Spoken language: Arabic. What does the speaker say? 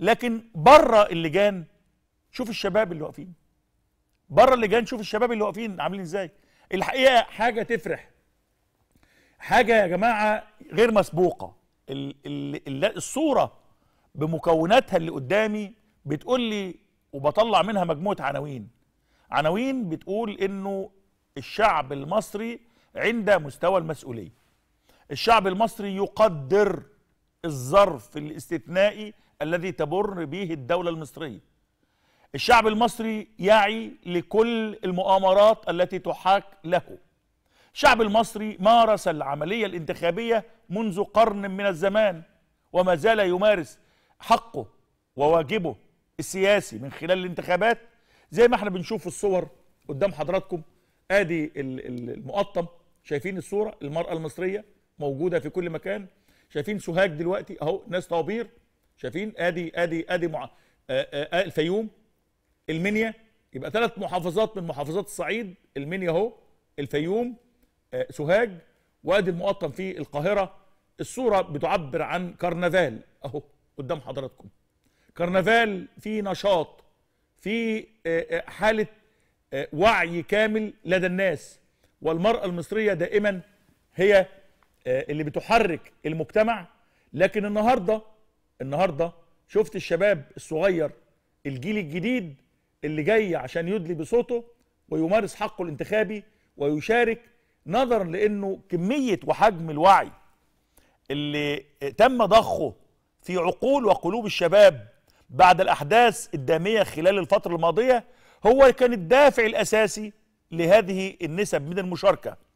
لكن بره اللجان شوف الشباب اللي واقفين بره اللجان شوف الشباب اللي واقفين عاملين ازاي الحقيقه حاجه تفرح حاجه يا جماعه غير مسبوقه الصوره بمكوناتها اللي قدامي بتقول لي وبطلع منها مجموعه عناوين عناوين بتقول انه الشعب المصري عند مستوى المسؤوليه الشعب المصري يقدر الظرف الاستثنائي الذي تبر به الدولة المصرية الشعب المصري يعي لكل المؤامرات التي تحاك له الشعب المصري مارس العملية الانتخابية منذ قرن من الزمان وما زال يمارس حقه وواجبه السياسي من خلال الانتخابات زي ما احنا بنشوف الصور قدام حضراتكم ادي المقطم شايفين الصورة المرأة المصرية موجودة في كل مكان شايفين سوهاج دلوقتي اهو ناس طوابير شايفين ادي ادي ادي مع... آآ آه، آآ آه، آه، الفيوم المنيا يبقى ثلاث محافظات من محافظات الصعيد المنيا اهو الفيوم سوهاج وادي المقطم في القاهره الصوره بتعبر عن كرنفال اهو قدام حضراتكم كرنفال في نشاط في حاله وعي كامل لدى الناس والمراه المصريه دائما هي آه، اللي بتحرك المجتمع لكن النهارده النهارده شفت الشباب الصغير الجيل الجديد اللي جاي عشان يدلي بصوته ويمارس حقه الانتخابي ويشارك نظرا لانه كميه وحجم الوعي اللي تم ضخه في عقول وقلوب الشباب بعد الاحداث الداميه خلال الفتره الماضيه هو كان الدافع الاساسي لهذه النسب من المشاركه